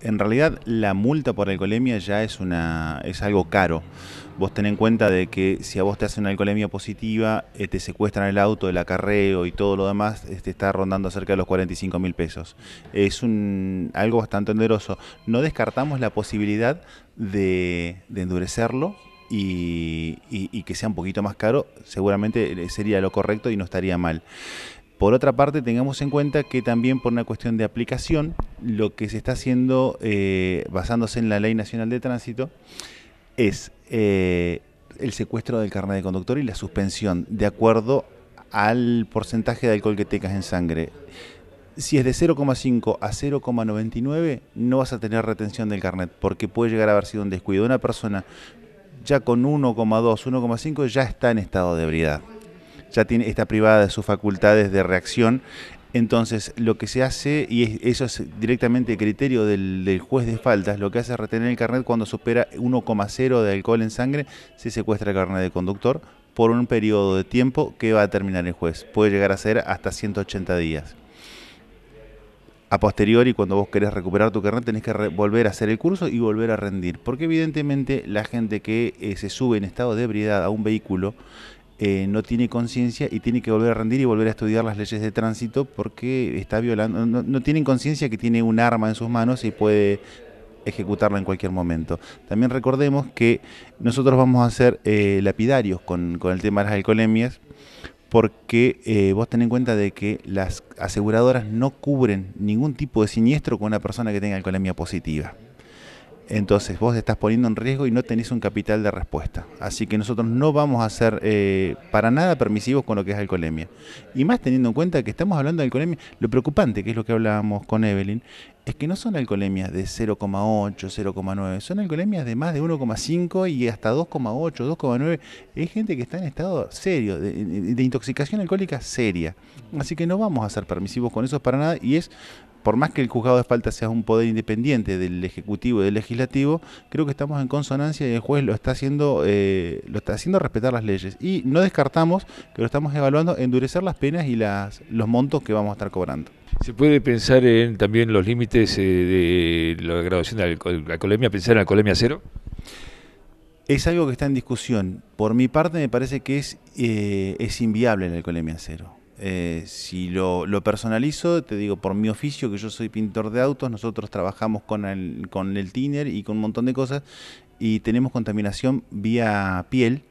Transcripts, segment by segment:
En realidad la multa por alcoholemia ya es, una, es algo caro. Vos ten en cuenta de que si a vos te hacen una alcoholemia positiva, eh, te secuestran el auto, el acarreo y todo lo demás, te este, está rondando cerca de los 45 mil pesos. Es un, algo bastante oneroso. No descartamos la posibilidad de, endurecerlo y que sea un poquito más caro, seguramente eh, sería lo correcto y no estaría mal. Por otra parte, tengamos en cuenta que también por una cuestión de aplicación, lo que se está haciendo eh, basándose en la Ley Nacional de Tránsito es eh, el secuestro del carnet de conductor y la suspensión de acuerdo al porcentaje de alcohol que tengas en sangre. Si es de 0,5 a 0,99 no vas a tener retención del carnet porque puede llegar a haber sido un descuido. Una persona ya con 1,2, 1,5 ya está en estado de ebriedad ya tiene, está privada de sus facultades de reacción. Entonces, lo que se hace, y eso es directamente criterio del, juez de faltas, lo que hace es retener el carnet cuando supera 1,0 de alcohol en sangre, se secuestra el carnet de conductor por un periodo de tiempo que va a terminar el juez. Puede llegar a ser hasta 180 días a posteriori, cuando vos querés recuperar tu carnet, tenés que volver a hacer el curso y volver a rendir. Porque evidentemente la gente que eh, se sube en estado de ebriedad a un vehículo eh, no tiene conciencia y tiene que volver a rendir y volver a estudiar las leyes de tránsito porque está violando, no, tienen conciencia que tiene un arma en sus manos y puede ejecutarla en cualquier momento. También recordemos que nosotros vamos a ser eh, lapidarios con, con, el tema de las alcoholemias porque eh, vos ten en cuenta de que las aseguradoras no cubren ningún tipo de siniestro con una persona que tenga alcoholemia positiva. Entonces vos estás poniendo en riesgo y no tenés un capital de respuesta. Así que nosotros no vamos a ser eh, para nada permisivos con lo que es alcoholemia. Y más teniendo en cuenta que estamos hablando de alcoholemia, lo preocupante, que es lo que hablábamos con Evelyn, es que no son alcoholemias de 0,8, 0,9, son alcoholemias de más de 1,5 y hasta 2,8, 2,9. Es gente que está en estado serio, de, de, intoxicación alcohólica seria. Así que no vamos a ser permisivos con eso para nada y es por más que el juzgado de falta sea un poder independiente del ejecutivo y del legislativo, creo que estamos en consonancia y el juez lo está haciendo, eh, lo está haciendo respetar las leyes. Y no descartamos que lo estamos evaluando endurecer las penas y las, los montos que vamos a estar cobrando. Se puede pensar en también los límites eh, de la graduación de la colemia? pensar en la colemia cero. Es algo que está en discusión. Por mi parte me parece que es, eh, es inviable la colemia cero. Eh, si lo, lo, personalizo, te digo, por mi oficio, que yo soy pintor de autos, nosotros trabajamos con el, con el tiner y con un montón de cosas, y tenemos contaminación vía piel,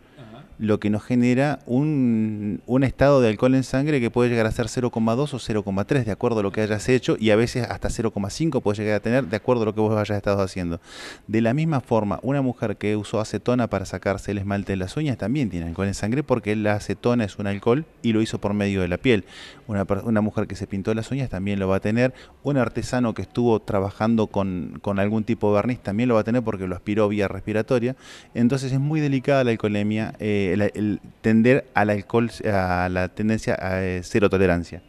lo que nos genera un, estado de alcohol en sangre que puede llegar a ser 0,2 o 0,3 de acuerdo a lo que hayas hecho y a veces hasta 0,5 puede llegar a tener de acuerdo a lo que vos hayas estado haciendo. De la misma forma, una mujer que usó acetona para sacarse el esmalte de las uñas también tiene alcohol en sangre porque la acetona es un alcohol y lo hizo por medio de la piel. Una, una mujer que se pintó las uñas también lo va a tener. Un artesano que estuvo trabajando con, algún tipo de barniz también lo va a tener porque lo aspiró vía respiratoria. Entonces es muy delicada la alcoholemia. Eh, el, tender al alcohol, a la tendencia a eh, cero tolerancia.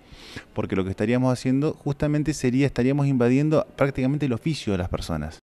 Porque lo que estaríamos haciendo justamente sería, estaríamos invadiendo prácticamente el oficio de las personas.